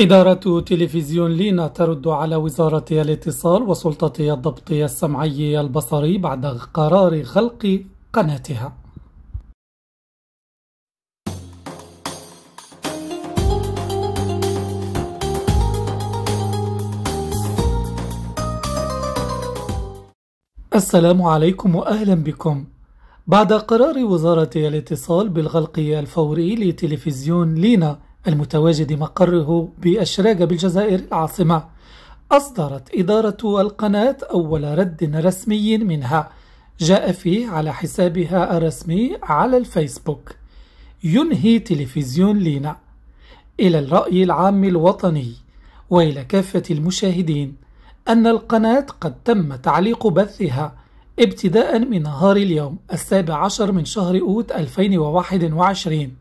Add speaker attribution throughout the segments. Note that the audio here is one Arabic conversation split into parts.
Speaker 1: إدارة تلفزيون لينا ترد على وزارة الاتصال وسلطة الضبط السمعي البصري بعد قرار خلق قناتها السلام عليكم وأهلا بكم بعد قرار وزارة الاتصال بالغلق الفوري لتلفزيون لينا المتواجد مقره بأشراقة بالجزائر العاصمة أصدرت إدارة القناة أول رد رسمي منها جاء فيه على حسابها الرسمي على الفيسبوك ينهي تلفزيون لينا إلى الرأي العام الوطني وإلى كافة المشاهدين أن القناة قد تم تعليق بثها ابتداء من نهار اليوم السابع عشر من شهر أوت 2021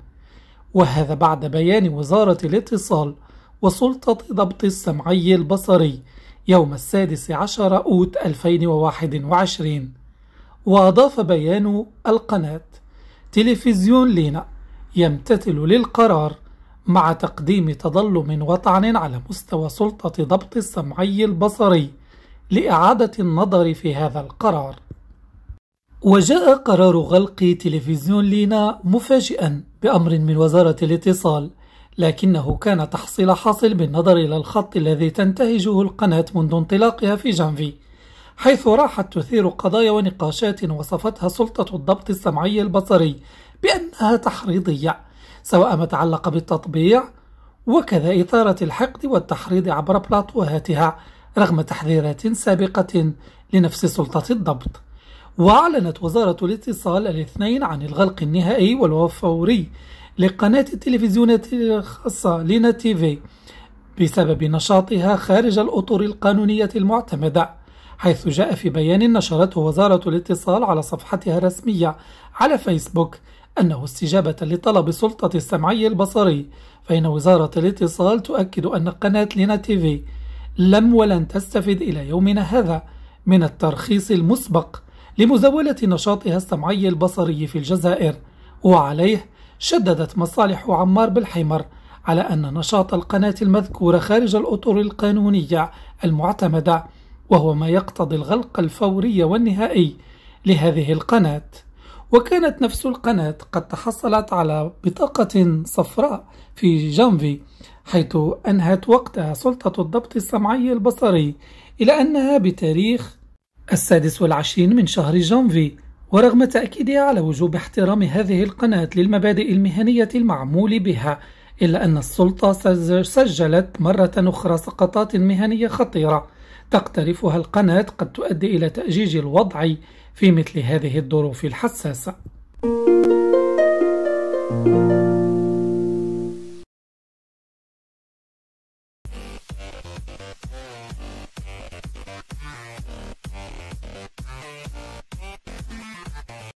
Speaker 1: وهذا بعد بيان وزارة الاتصال وسلطة ضبط السمعي البصري يوم السادس عشر أوت 2021 وأضاف بيان القناة تلفزيون لينا يمتثل للقرار مع تقديم تظلم وطعن على مستوى سلطة ضبط السمعي البصري لإعادة النظر في هذا القرار وجاء قرار غلق تلفزيون لينا مفاجئا بأمر من وزارة الاتصال لكنه كان تحصيل حاصل بالنظر إلى الخط الذي تنتهجه القناة منذ انطلاقها في جانفي حيث راحت تثير قضايا ونقاشات وصفتها سلطة الضبط السمعي البصري بأنها تحريضية سواء ما تعلق بالتطبيع وكذا إثارة الحقد والتحريض عبر بلاطوهاتها رغم تحذيرات سابقة لنفس سلطة الضبط وأعلنت وزارة الاتصال الاثنين عن الغلق النهائي والفوري لقناة التلفزيونات الخاصة لينا تيفي بسبب نشاطها خارج الأطر القانونية المعتمدة حيث جاء في بيان نشرته وزارة الاتصال على صفحتها الرسمية على فيسبوك أنه استجابة لطلب السلطة السمعي البصري فإن وزارة الاتصال تؤكد أن قناة لينا تيفي لم ولن تستفد إلى يومنا هذا من الترخيص المسبق لمزاولة نشاطها السمعي البصري في الجزائر وعليه شددت مصالح عمار بالحمر على أن نشاط القناة المذكورة خارج الأطر القانونية المعتمدة وهو ما يقتضي الغلق الفوري والنهائي لهذه القناة وكانت نفس القناة قد تحصلت على بطاقة صفراء في جانفي حيث أنهت وقتها سلطة الضبط السمعي البصري إلى أنها بتاريخ السادس والعشرين من شهر جانفي ورغم تأكيدها على وجوب احترام هذه القناة للمبادئ المهنية المعمول بها إلا أن السلطة سجلت مرة أخرى سقطات مهنية خطيرة تقترفها القناة قد تؤدي إلى تأجيج الوضع في مثل هذه الظروف الحساسة.